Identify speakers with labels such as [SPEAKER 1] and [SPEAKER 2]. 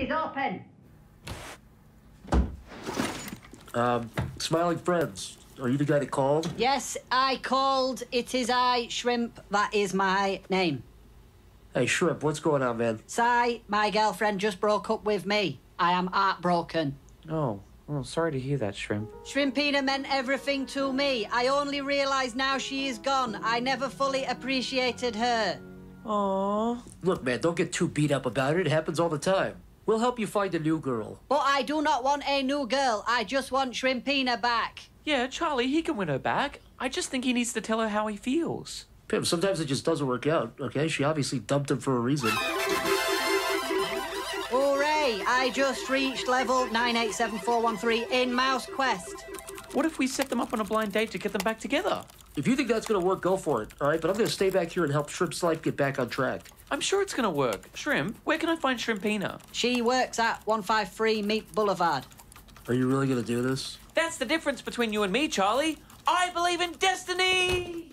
[SPEAKER 1] is open. Um, smiling friends. Are you the guy that called? Yes, I called. It is I, Shrimp. That is my name. Hey, Shrimp, what's going on, man? Si, my girlfriend just broke up with me. I am heartbroken. Oh, well, sorry to hear that, Shrimp. Shrimpina meant everything to me. I only realise now she is gone. I never fully appreciated her. Aww. Look, man, don't get too beat up about it. It happens all the time. We'll help you find a new girl. But I do not want a new girl. I just want Shrimpina back. Yeah, Charlie, he can win her back. I just think he needs to tell her how he feels. Pim, sometimes it just doesn't work out, okay? She obviously dumped him for a reason. Hooray! I just reached level 987413 in Mouse Quest. What if we set them up on a blind date to get them back together? If you think that's going to work, go for it, all right? But I'm going to stay back here and help Shrimp's life get back on track. I'm sure it's going to work. Shrimp, where can I find Shrimpina? She works at 153 Meat Boulevard. Are you really going to do this? That's the difference between you and me, Charlie. I believe in destiny!